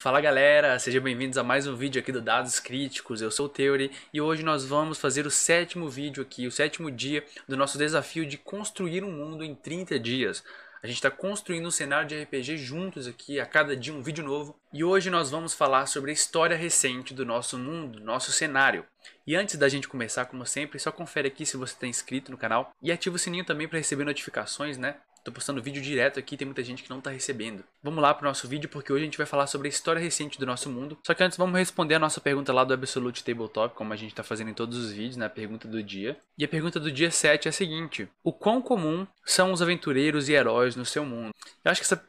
Fala galera, sejam bem-vindos a mais um vídeo aqui do Dados Críticos, eu sou o Theory e hoje nós vamos fazer o sétimo vídeo aqui, o sétimo dia do nosso desafio de construir um mundo em 30 dias. A gente está construindo um cenário de RPG juntos aqui, a cada dia um vídeo novo. E hoje nós vamos falar sobre a história recente do nosso mundo, nosso cenário. E antes da gente começar, como sempre, só confere aqui se você está inscrito no canal e ativa o sininho também para receber notificações, né? Tô postando vídeo direto aqui, tem muita gente que não tá recebendo. Vamos lá pro nosso vídeo, porque hoje a gente vai falar sobre a história recente do nosso mundo. Só que antes vamos responder a nossa pergunta lá do Absolute Tabletop, como a gente tá fazendo em todos os vídeos, né? A pergunta do dia. E a pergunta do dia 7 é a seguinte. O quão comum são os aventureiros e heróis no seu mundo? Eu acho que essa...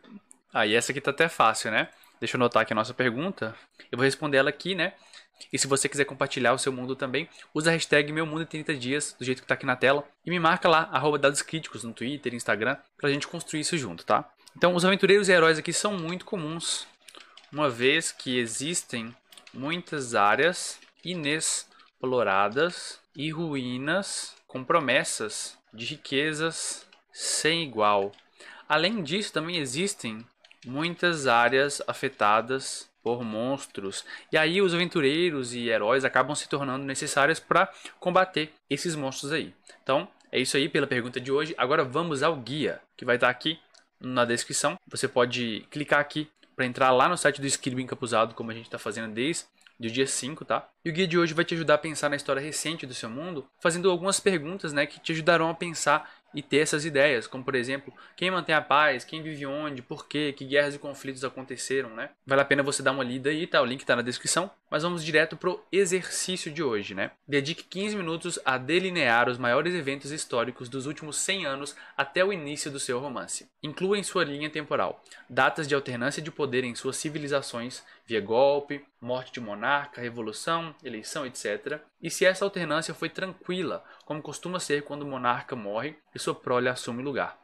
Ah, e essa aqui tá até fácil, né? Deixa eu anotar aqui a nossa pergunta. Eu vou responder ela aqui, né? E se você quiser compartilhar o seu mundo também, usa a hashtag Meu Mundo em 30 Dias, do jeito que está aqui na tela, e me marca lá, arroba dados críticos no Twitter, Instagram, para a gente construir isso junto, tá? Então, os aventureiros e heróis aqui são muito comuns, uma vez que existem muitas áreas inexploradas e ruínas com promessas de riquezas sem igual. Além disso, também existem muitas áreas afetadas por monstros. E aí os aventureiros e heróis acabam se tornando necessárias para combater esses monstros aí. Então, é isso aí pela pergunta de hoje. Agora vamos ao guia, que vai estar tá aqui na descrição. Você pode clicar aqui para entrar lá no site do Escribo Encapuzado, como a gente está fazendo desde do dia 5, tá? E o guia de hoje vai te ajudar a pensar na história recente do seu mundo, fazendo algumas perguntas, né, que te ajudarão a pensar e ter essas ideias, como por exemplo, quem mantém a paz, quem vive onde, por quê, que guerras e conflitos aconteceram, né? Vale a pena você dar uma lida aí, tá? O link tá na descrição. Mas vamos direto pro exercício de hoje, né? Dedique 15 minutos a delinear os maiores eventos históricos dos últimos 100 anos até o início do seu romance. Inclua em sua linha temporal datas de alternância de poder em suas civilizações via golpe, morte de monarca, revolução, eleição, etc., e se essa alternância foi tranquila, como costuma ser quando o monarca morre e sua prole assume o lugar.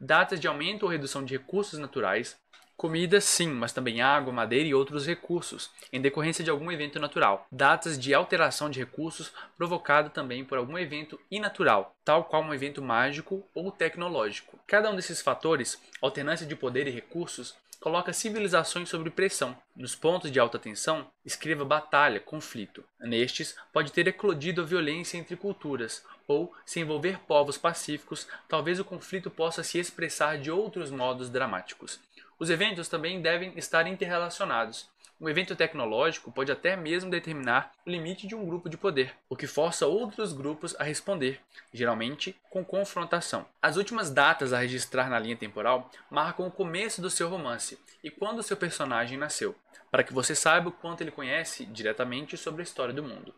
Datas de aumento ou redução de recursos naturais, Comida, sim, mas também água, madeira e outros recursos, em decorrência de algum evento natural. Datas de alteração de recursos provocada também por algum evento inatural, tal qual um evento mágico ou tecnológico. Cada um desses fatores, alternância de poder e recursos, coloca civilizações sob pressão. Nos pontos de alta tensão, escreva batalha, conflito. Nestes, pode ter eclodido a violência entre culturas, ou, se envolver povos pacíficos, talvez o conflito possa se expressar de outros modos dramáticos. Os eventos também devem estar interrelacionados. Um evento tecnológico pode até mesmo determinar o limite de um grupo de poder, o que força outros grupos a responder, geralmente com confrontação. As últimas datas a registrar na linha temporal marcam o começo do seu romance e quando seu personagem nasceu, para que você saiba o quanto ele conhece diretamente sobre a história do mundo.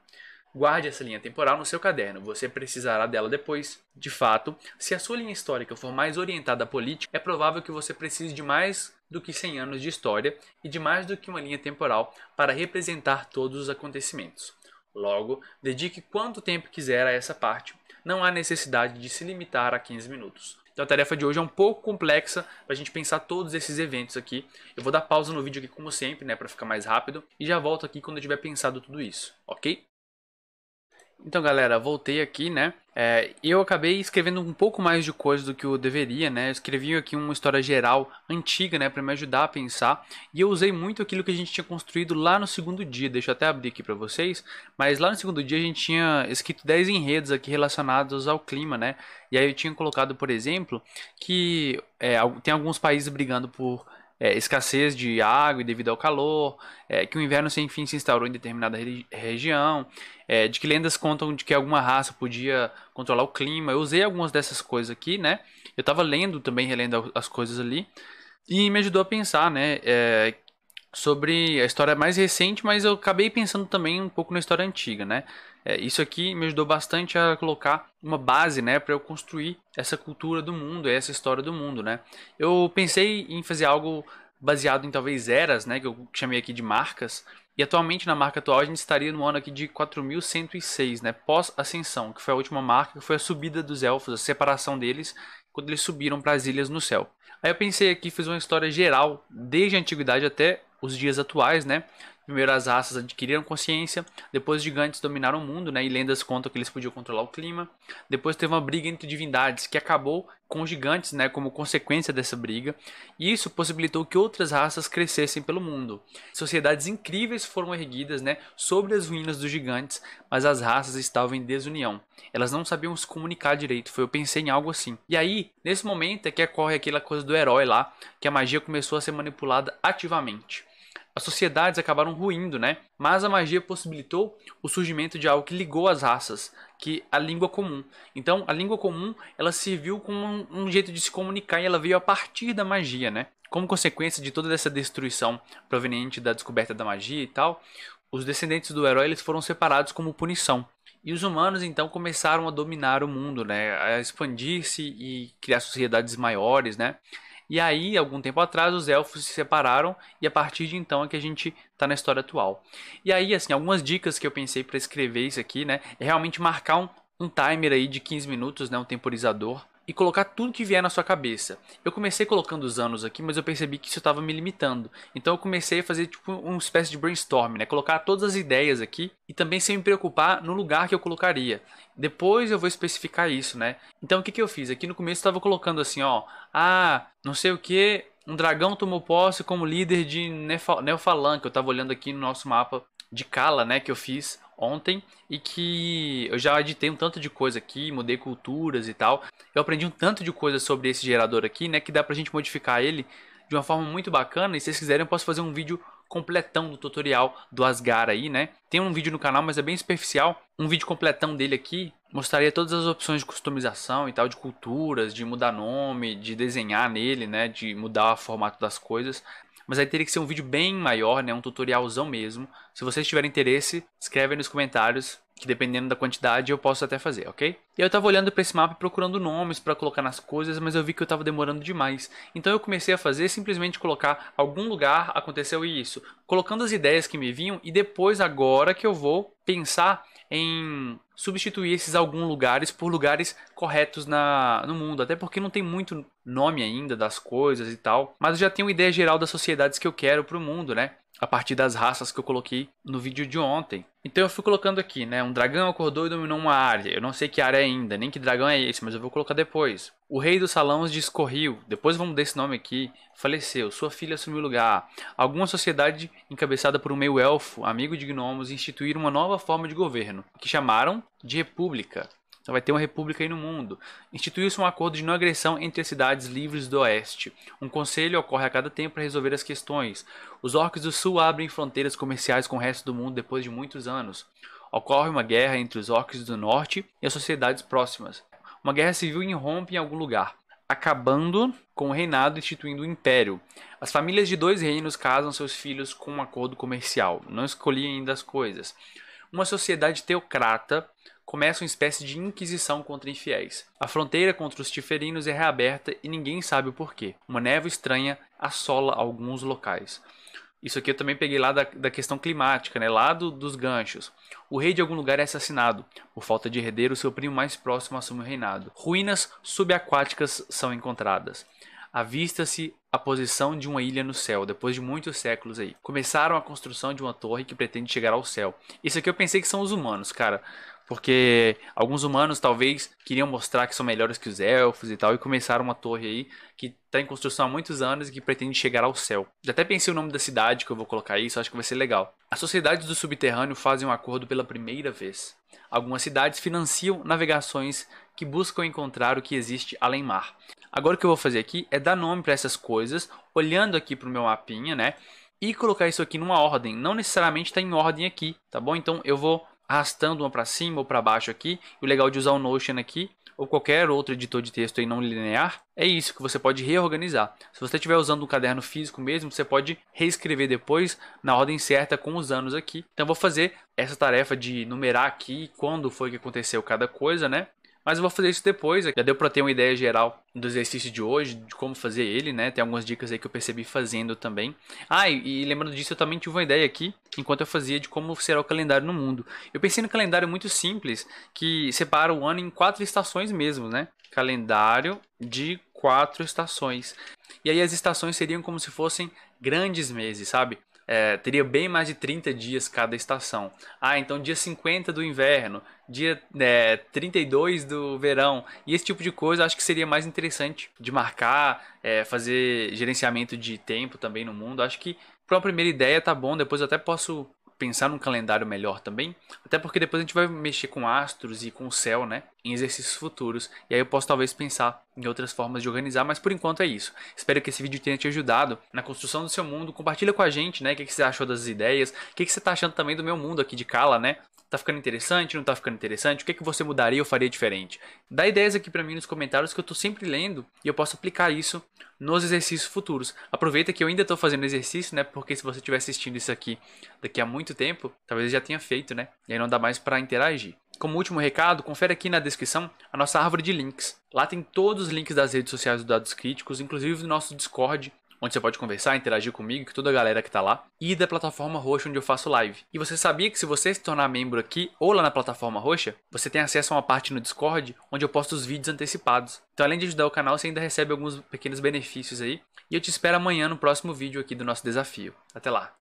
Guarde essa linha temporal no seu caderno, você precisará dela depois. De fato, se a sua linha histórica for mais orientada à política, é provável que você precise de mais do que 100 anos de história e de mais do que uma linha temporal para representar todos os acontecimentos. Logo, dedique quanto tempo quiser a essa parte. Não há necessidade de se limitar a 15 minutos. Então a tarefa de hoje é um pouco complexa para a gente pensar todos esses eventos aqui. Eu vou dar pausa no vídeo aqui como sempre, né, para ficar mais rápido e já volto aqui quando eu tiver pensado tudo isso, ok? Então, galera, voltei aqui, né? É, eu acabei escrevendo um pouco mais de coisa do que eu deveria, né? Eu escrevi aqui uma história geral antiga, né, para me ajudar a pensar. E eu usei muito aquilo que a gente tinha construído lá no segundo dia. Deixa eu até abrir aqui para vocês. Mas lá no segundo dia a gente tinha escrito 10 enredos aqui relacionados ao clima, né? E aí eu tinha colocado, por exemplo, que é, tem alguns países brigando por é, escassez de água devido ao calor, é, que o inverno sem fim se instaurou em determinada re região, é, de que lendas contam de que alguma raça podia controlar o clima. Eu usei algumas dessas coisas aqui, né? Eu estava lendo também, relendo as coisas ali, e me ajudou a pensar, né? É, sobre a história mais recente, mas eu acabei pensando também um pouco na história antiga, né? É, isso aqui me ajudou bastante a colocar uma base, né, para eu construir essa cultura do mundo, essa história do mundo, né. Eu pensei em fazer algo baseado em talvez eras, né, que eu chamei aqui de marcas, e atualmente na marca atual a gente estaria no ano aqui de 4106, né, pós-ascensão, que foi a última marca, que foi a subida dos elfos, a separação deles, quando eles subiram para as ilhas no céu. Aí eu pensei aqui, fiz uma história geral, desde a antiguidade até os dias atuais, né? Primeiro as raças adquiriram consciência, depois os gigantes dominaram o mundo, né? E lendas contam que eles podiam controlar o clima. Depois teve uma briga entre divindades que acabou com os gigantes, né, como consequência dessa briga, e isso possibilitou que outras raças crescessem pelo mundo. Sociedades incríveis foram erguidas, né, sobre as ruínas dos gigantes, mas as raças estavam em desunião. Elas não sabiam se comunicar direito, foi eu pensei em algo assim. E aí, nesse momento é que ocorre aquela coisa do herói lá, que a magia começou a ser manipulada ativamente. As sociedades acabaram ruindo, né? Mas a magia possibilitou o surgimento de algo que ligou as raças, que é a língua comum. Então, a língua comum, ela serviu como um, jeito de se comunicar e ela veio a partir da magia, né? Como consequência de toda essa destruição proveniente da descoberta da magia e tal, os descendentes do herói eles foram separados como punição. E os humanos então começaram a dominar o mundo, né? A expandir-se e criar sociedades maiores, né? E aí, algum tempo atrás, os elfos se separaram e a partir de então é que a gente está na história atual. E aí, assim, algumas dicas que eu pensei para escrever isso aqui, né, é realmente marcar um, um timer aí de 15 minutos, né, um temporizador e colocar tudo que vier na sua cabeça. Eu comecei colocando os anos aqui, mas eu percebi que isso estava me limitando. Então eu comecei a fazer tipo uma espécie de brainstorm, né? Colocar todas as ideias aqui e também sem me preocupar no lugar que eu colocaria. Depois eu vou especificar isso, né? Então o que, que eu fiz? Aqui no começo eu estava colocando assim, ó, ah, não sei o que, um dragão tomou posse como líder de Neofalan, que eu estava olhando aqui no nosso mapa de cala, né, que eu fiz ontem e que eu já editei um tanto de coisa aqui, mudei culturas e tal. Eu aprendi um tanto de coisa sobre esse gerador aqui, né, que dá pra gente modificar ele de uma forma muito bacana e se vocês quiserem eu posso fazer um vídeo completão do tutorial do Asgar aí, né? Tem um vídeo no canal, mas é bem superficial. Um vídeo completão dele aqui mostraria todas as opções de customização e tal, de culturas, de mudar nome, de desenhar nele, né? De mudar o formato das coisas. Mas aí teria que ser um vídeo bem maior, né? Um tutorialzão mesmo. Se vocês tiverem interesse, escreve nos comentários que dependendo da quantidade eu posso até fazer, ok? E eu tava olhando para esse mapa procurando nomes para colocar nas coisas, mas eu vi que eu tava demorando demais. Então eu comecei a fazer simplesmente colocar algum lugar aconteceu isso, colocando as ideias que me vinham e depois agora que eu vou pensar em substituir esses alguns lugares por lugares corretos na, no mundo, até porque não tem muito nome ainda das coisas e tal, mas eu já tenho uma ideia geral das sociedades que eu quero para o mundo, né? A partir das raças que eu coloquei no vídeo de ontem. Então eu fui colocando aqui, né? Um dragão acordou e dominou uma área. Eu não sei que área é ainda, nem que dragão é esse, mas eu vou colocar depois. O rei dos salões discorriu, depois vamos dar esse nome aqui, faleceu. Sua filha assumiu o lugar. Alguma sociedade encabeçada por um meio-elfo, amigo de gnomos, instituíram uma nova forma de governo, que chamaram de república. Então vai ter uma república aí no mundo. Instituiu-se um acordo de não agressão entre as cidades livres do oeste. Um conselho ocorre a cada tempo para resolver as questões. Os orques do sul abrem fronteiras comerciais com o resto do mundo depois de muitos anos. Ocorre uma guerra entre os orques do norte e as sociedades próximas. Uma guerra civil irrompe em algum lugar acabando com o reinado e instituindo o um império. As famílias de dois reinos casam seus filhos com um acordo comercial. Não escolhi ainda as coisas. Uma sociedade teocrata começa uma espécie de inquisição contra infiéis. A fronteira contra os tiferinos é reaberta e ninguém sabe o porquê. Uma névoa estranha assola alguns locais. Isso aqui eu também peguei lá da, da questão climática, né? lá dos ganchos. O rei de algum lugar é assassinado. Por falta de herdeiro, seu primo mais próximo assume o reinado. Ruínas subaquáticas são encontradas. Avista-se a posição de uma ilha no céu, depois de muitos séculos aí. Começaram a construção de uma torre que pretende chegar ao céu. Isso aqui eu pensei que são os humanos, cara porque alguns humanos talvez queriam mostrar que são melhores que os elfos e tal, e começaram uma torre aí que está em construção há muitos anos e que pretende chegar ao céu. Já até pensei o nome da cidade que eu vou colocar isso, acho que vai ser legal. As sociedades do subterrâneo fazem um acordo pela primeira vez. Algumas cidades financiam navegações que buscam encontrar o que existe além mar. Agora o que eu vou fazer aqui é dar nome para essas coisas, olhando aqui para o meu mapinha, né? E colocar isso aqui numa ordem. Não necessariamente está em ordem aqui, tá bom? Então eu vou arrastando uma para cima ou para baixo aqui. E o legal de usar o Notion aqui ou qualquer outro editor de texto aí não linear, é isso que você pode reorganizar. Se você estiver usando um caderno físico mesmo, você pode reescrever depois na ordem certa com os anos aqui. Então vou fazer essa tarefa de numerar aqui quando foi que aconteceu cada coisa, né? Mas eu vou fazer isso depois. Já deu pra ter uma ideia geral do exercício de hoje, de como fazer ele, né? Tem algumas dicas aí que eu percebi fazendo também. Ah, e, lembrando disso, eu também tive uma ideia aqui, enquanto eu fazia, de como será o calendário no mundo. Eu pensei no calendário muito simples, que separa o ano em quatro estações mesmo, né? Calendário de quatro estações. E aí as estações seriam como se fossem grandes meses, sabe? É, teria bem mais de 30 dias cada estação. Ah, então dia 50 do inverno, dia é, né, 32 do verão. E esse tipo de coisa acho que seria mais interessante de marcar, é, fazer gerenciamento de tempo também no mundo. acho que para uma primeira ideia tá bom, depois eu até posso pensar num calendário melhor também. Até porque depois a gente vai mexer com astros e com o céu, né? em exercícios futuros e aí eu posso talvez pensar em outras formas de organizar, mas por enquanto é isso. Espero que esse vídeo tenha te ajudado na construção do seu mundo. Compartilha com a gente, né, o que, você achou das ideias, o que, você está achando também do meu mundo aqui de Cala, né? Tá ficando interessante, não tá ficando interessante? O que, que você mudaria ou faria diferente? Dá ideias aqui para mim nos comentários que eu tô sempre lendo e eu posso aplicar isso nos exercícios futuros. Aproveita que eu ainda tô fazendo exercício, né? Porque se você estiver assistindo isso aqui daqui a muito tempo, talvez eu já tenha feito, né? E aí não dá mais para interagir. Como último recado, confere aqui na descrição a nossa árvore de links. Lá tem todos os links das redes sociais do Dados Críticos, inclusive do nosso Discord, onde você pode conversar, interagir comigo, com toda a galera que está lá, e da plataforma roxa onde eu faço live. E você sabia que se você se tornar membro aqui ou lá na plataforma roxa, você tem acesso a uma parte no Discord onde eu posto os vídeos antecipados. Então, além de ajudar o canal, você ainda recebe alguns pequenos benefícios aí. E eu te espero amanhã no próximo vídeo aqui do nosso desafio. Até lá!